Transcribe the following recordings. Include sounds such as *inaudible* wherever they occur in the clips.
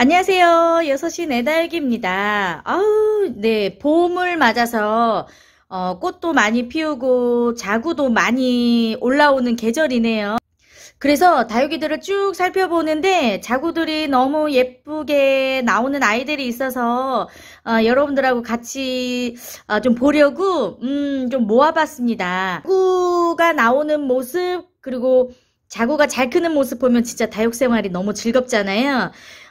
안녕하세요. 여섯시 내달기입니다. 네 아우, 네. 봄을 맞아서 어, 꽃도 많이 피우고 자구도 많이 올라오는 계절이네요. 그래서 다육이들을 쭉 살펴보는데 자구들이 너무 예쁘게 나오는 아이들이 있어서 어, 여러분들하고 같이 어, 좀 보려고 음, 좀 모아봤습니다. 자구가 나오는 모습 그리고 자구가 잘 크는 모습 보면 진짜 다육생활이 너무 즐겁잖아요.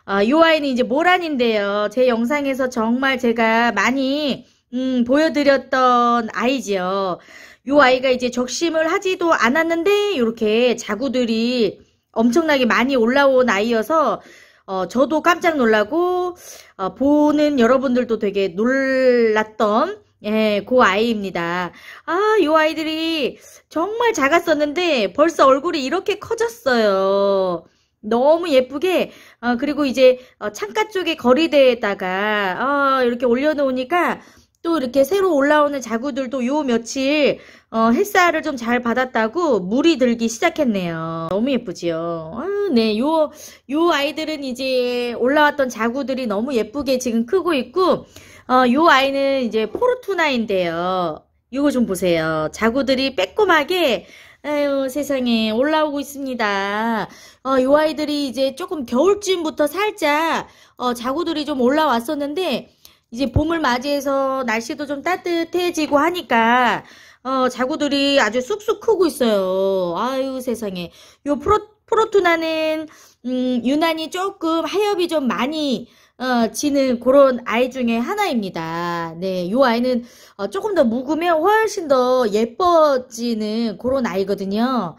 아, 이 와인이 이제 모란인데요. 제 영상에서 정말 제가 많이 음, 보여드렸던 아이지요. 이 아이가 이제 적심을 하지도 않았는데 이렇게 자구들이 엄청나게 많이 올라온 아이여서 어, 저도 깜짝 놀라고 어, 보는 여러분들도 되게 놀랐던 예, 그 아이입니다. 아, 요 아이들이 정말 작았었는데 벌써 얼굴이 이렇게 커졌어요. 너무 예쁘게 어, 그리고 이제 어, 창가 쪽에 거리대에다가 어, 이렇게 올려놓으니까 또 이렇게 새로 올라오는 자구들도 요 며칠 어, 햇살을 좀 잘 받았다고 물이 들기 시작했네요. 너무 예쁘지요. 아, 네, 요, 요 아이들은 이제 올라왔던 자구들이 너무 예쁘게 지금 크고 있고 어, 요 아이는 이제 포르투나인데요. 이거 좀 보세요. 자구들이 빼꼼하게 아유 세상에 올라오고 있습니다. 어, 요 아이들이 이제 조금 겨울쯤부터 살짝 어, 자구들이 좀 올라왔었는데 이제 봄을 맞이해서 날씨도 좀 따뜻해지고 하니까 어, 자구들이 아주 쑥쑥 크고 있어요. 아유 세상에 이 프로, 프로투나는 음, 유난히 조금 하엽이 좀 많이 어, 지는 그런 아이 중에 하나입니다. 네, 요 아이는 어, 조금 더 묵으면 훨씬 더 예뻐지는 그런 아이거든요.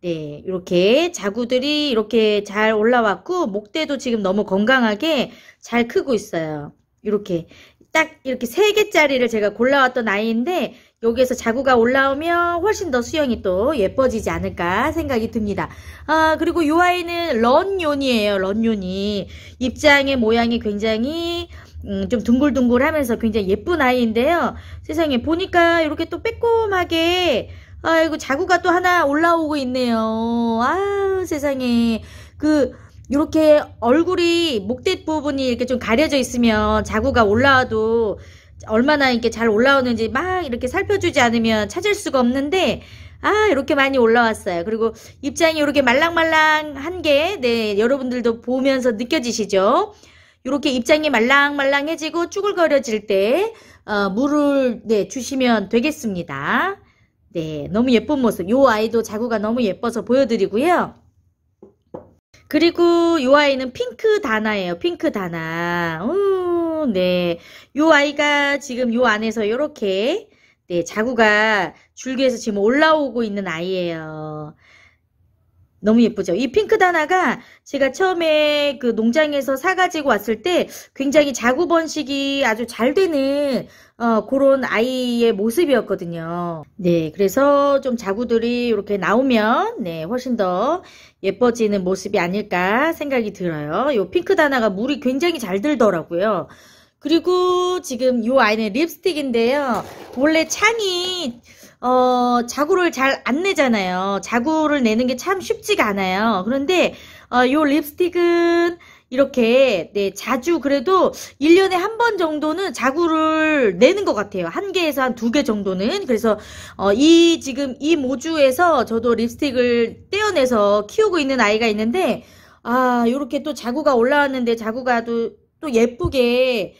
네, 이렇게 자구들이 이렇게 잘 올라왔고 목대도 지금 너무 건강하게 잘 크고 있어요. 이렇게 딱 이렇게 세 개짜리를 제가 골라왔던 아이인데 여기에서 자구가 올라오면 훨씬 더 수영이 또 예뻐지지 않을까 생각이 듭니다. 아 그리고 이 아이는 런요니에요 런요니. 입장의 모양이 굉장히 음, 좀 둥글둥글하면서 굉장히 예쁜 아이인데요. 세상에 보니까 이렇게 또 빼꼼하게 아이고 자구가 또 하나 올라오고 있네요. 아 세상에 그 이렇게 얼굴이 목대 부분이 이렇게 좀 가려져 있으면 자구가 올라와도 얼마나 이렇게 잘 올라오는지 막 이렇게 살펴주지 않으면 찾을 수가 없는데 아 이렇게 많이 올라왔어요. 그리고 입장이 이렇게 말랑말랑한 게 네, 여러분들도 보면서 느껴지시죠? 이렇게 입장이 말랑말랑해지고 쭈글거려질 때 어, 물을 네, 주시면 되겠습니다. 네, 너무 예쁜 모습. 요 아이도 자구가 너무 예뻐서 보여드리고요. 그리고 요 아이는 핑크 다나예요. 핑크 다나. 오. 네. 요 아이가 지금 요 안에서 이렇게 네, 자구가 줄기에서 지금 올라오고 있는 아이예요. 너무 예쁘죠? 이 핑크 다나가 제가 처음에 그 농장에서 사가지고 왔을 때 굉장히 자구 번식이 아주 잘 되는 어, 그런 아이의 모습이었거든요. 네, 그래서 좀 자구들이 이렇게 나오면 네 훨씬 더 예뻐지는 모습이 아닐까 생각이 들어요. 이 핑크 다나가 물이 굉장히 잘 들더라고요. 그리고 지금 이 아이는 립스틱인데요. 원래 창이 어, 자구를 잘 안 내잖아요. 자구를 내는 게 참 쉽지가 않아요. 그런데 어, 요 립스틱은 이렇게 네, 자주 그래도 1년에 한 번 정도는 자구를 내는 것 같아요. 한 개에서 한 두 개 정도는. 그래서 어, 이 지금 이 모주에서 저도 립스틱을 떼어내서 키우고 있는 아이가 있는데 아, 요렇게 또 자구가 올라왔는데 자구가 또, 또 예쁘게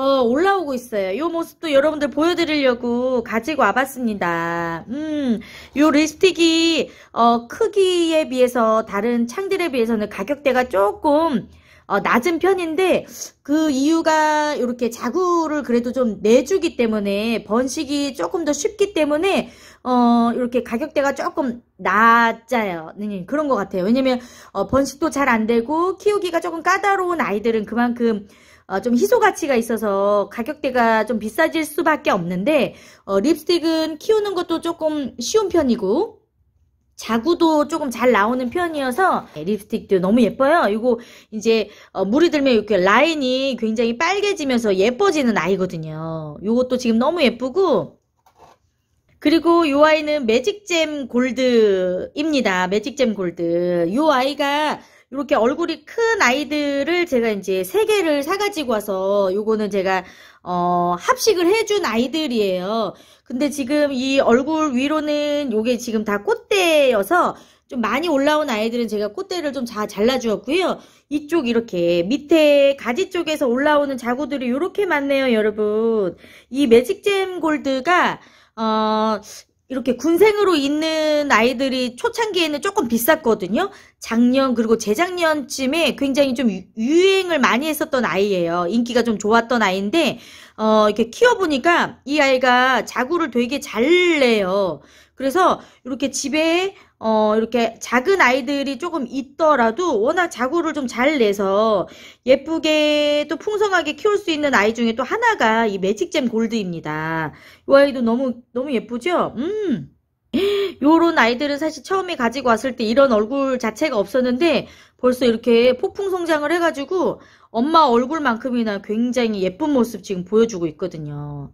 어, 올라오고 있어요. 이 모습도 여러분들 보여드리려고 가지고 와봤습니다. 음, 요 립스틱이 어, 크기에 비해서 다른 창들에 비해서는 가격대가 조금 어, 낮은 편인데 그 이유가 이렇게 자구를 그래도 좀 내주기 때문에 번식이 조금 더 쉽기 때문에 어, 이렇게 가격대가 조금 낮아요. 네, 그런 것 같아요. 왜냐면 어, 번식도 잘 안 되고 키우기가 조금 까다로운 아이들은 그만큼 어, 좀 희소 가치가 있어서 가격대가 좀 비싸질 수밖에 없는데 어, 립스틱은 키우는 것도 조금 쉬운 편이고 자구도 조금 잘 나오는 편이어서 네, 립스틱도 너무 예뻐요. 이거 이제 어, 물이 들면 이렇게 라인이 굉장히 빨개지면서 예뻐지는 아이거든요. 이것도 지금 너무 예쁘고 그리고 이 아이는 매직잼 골드입니다. 매직잼 골드. 이 아이가 이렇게 얼굴이 큰 아이들을 제가 이제 세 개를 사가지고 와서 요거는 제가 어, 합식을 해준 아이들이에요. 근데 지금 이 얼굴 위로는 요게 지금 다 꽃대여서 좀 많이 올라온 아이들은 제가 꽃대를 좀 잘 잘라주었고요. 이쪽 이렇게 밑에 가지 쪽에서 올라오는 자구들이 이렇게 많네요, 여러분. 이 매직잼 골드가 어, 이렇게 군생으로 있는 아이들이 초창기에는 조금 비쌌거든요. 작년 그리고 재작년쯤에 굉장히 좀 유행을 많이 했었던 아이예요. 인기가 좀 좋았던 아이인데 어 이렇게 키워 보니까 이 아이가 자구를 되게 잘 내요. 그래서 이렇게 집에 어, 이렇게 작은 아이들이 조금 있더라도 워낙 자구를 좀 잘 내서 예쁘게 또 풍성하게 키울 수 있는 아이 중에 또 하나가 이 매직잼 골드입니다. 이 아이도 너무, 너무 예쁘죠? 음. *laughs* 요런 아이들은 사실 처음에 가지고 왔을 때 이런 얼굴 자체가 없었는데 벌써 이렇게 폭풍 성장을 해가지고 엄마 얼굴만큼이나 굉장히 예쁜 모습 지금 보여주고 있거든요.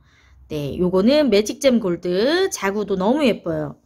네, 요거는 매직잼 골드. 자구도 너무 예뻐요.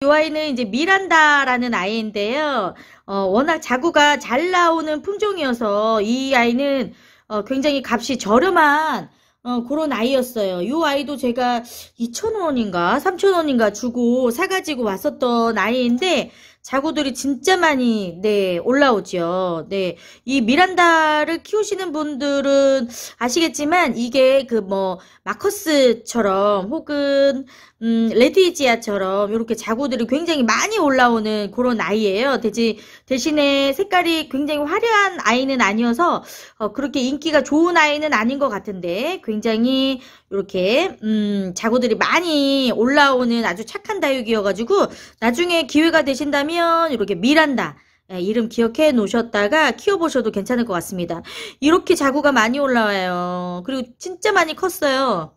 이 아이는 이제 미란다라는 아이인데요. 어, 워낙 자구가 잘 나오는 품종이어서 이 아이는 어, 굉장히 값이 저렴한 어, 그런 아이였어요. 이 아이도 제가 2,000원인가 3,000원인가 주고 사가지고 왔었던 아이인데 자구들이 진짜 많이 네 올라오죠. 네, 이 미란다를 키우시는 분들은 아시겠지만 이게 그 뭐 마커스처럼 혹은 음, 레디지아처럼 이렇게 자구들이 굉장히 많이 올라오는 그런 아이예요. 대신 대신에 색깔이 굉장히 화려한 아이는 아니어서 어, 그렇게 인기가 좋은 아이는 아닌 것 같은데 굉장히 이렇게 음, 자구들이 많이 올라오는 아주 착한 다육이어가지고 나중에 기회가 되신다면 하면 이렇게 밀란다 예, 이름 기억해 놓으셨다가 키워보셔도 괜찮을 것 같습니다. 이렇게 자구가 많이 올라와요. 그리고 진짜 많이 컸어요.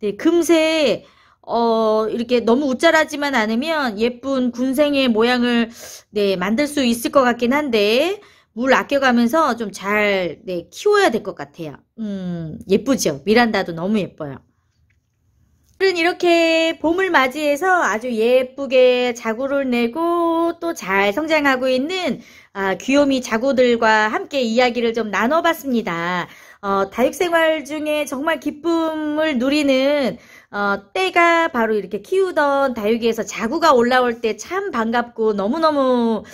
네, 금세 어, 이렇게 너무 우짜라지만 않으면 예쁜 군생의 모양을 네, 만들 수 있을 것 같긴 한데 물 아껴가면서 좀잘 네, 키워야 될 것 같아요. 음, 예쁘죠? 미란다도 너무 예뻐요. 오늘은 이렇게 봄을 맞이해서 아주 예쁘게 자구를 내고 또 잘 성장하고 있는 아, 귀요미 자구들과 함께 이야기를 좀 나눠봤습니다. 어, 다육생활 중에 정말 기쁨을 누리는 어, 때가 바로 이렇게 키우던 다육이에서 자구가 올라올 때 참 반갑고 너무너무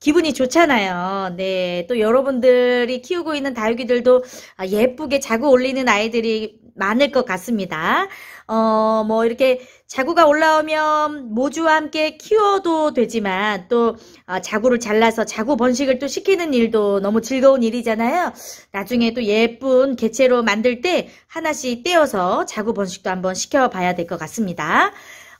기분이 좋잖아요. 네. 또 여러분들이 키우고 있는 다육이들도 아, 예쁘게 자구 올리는 아이들이 많을 것 같습니다. 어, 뭐 이렇게 자구가 올라오면 모주와 함께 키워도 되지만 또 어, 자구를 잘라서 자구 번식을 또 시키는 일도 너무 즐거운 일이잖아요. 나중에 또 예쁜 개체로 만들 때 하나씩 떼어서 자구 번식도 한번 시켜봐야 될 것 같습니다.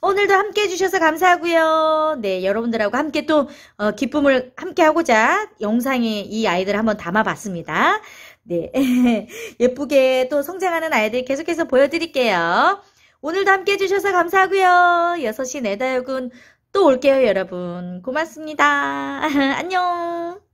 오늘도 함께 해주셔서 감사하고요. 네, 여러분들하고 함께 또 어, 기쁨을 함께 하고자 영상에 이 아이들 을 한번 담아봤습니다. 네, *laughs* 예쁘게 또 성장하는 아이들 계속해서 보여드릴게요. 오늘도 함께 해주셔서 감사하고요. 6시 내다육은 또 올게요, 여러분. 고맙습니다. *laughs* 안녕.